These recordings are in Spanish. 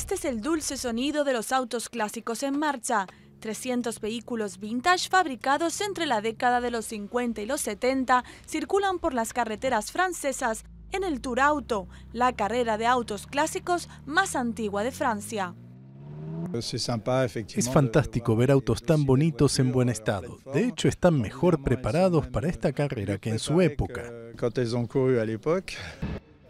Este es el dulce sonido de los autos clásicos en marcha. 300 vehículos vintage fabricados entre la década de los 50 y los 70 circulan por las carreteras francesas en el Tour Auto, la carrera de autos clásicos más antigua de Francia. Es fantástico ver autos tan bonitos en buen estado. De hecho, están mejor preparados para esta carrera que en su época.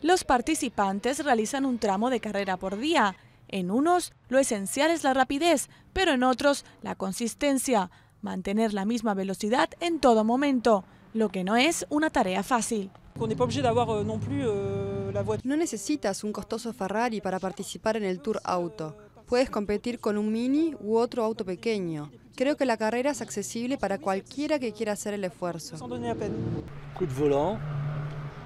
Los participantes realizan un tramo de carrera por día. En unos, lo esencial es la rapidez, pero en otros, la consistencia, mantener la misma velocidad en todo momento, lo que no es una tarea fácil. Euh, euh, no necesitas un costoso Ferrari para participar en el Tour Auto. Puedes competir con un Mini u otro auto pequeño. Creo que la carrera es accesible para cualquiera que quiera hacer el esfuerzo.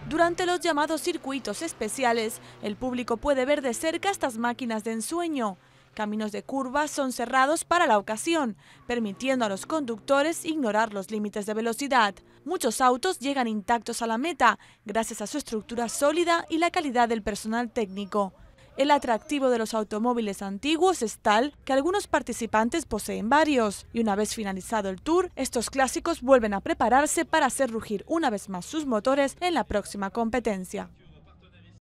Durante los llamados circuitos especiales, el público puede ver de cerca estas máquinas de ensueño. Caminos de curva son cerrados para la ocasión, permitiendo a los conductores ignorar los límites de velocidad. Muchos autos llegan intactos a la meta, gracias a su estructura sólida y la calidad del personal técnico. El atractivo de los automóviles antiguos es tal que algunos participantes poseen varios, y una vez finalizado el tour, estos clásicos vuelven a prepararse para hacer rugir una vez más sus motores en la próxima competencia.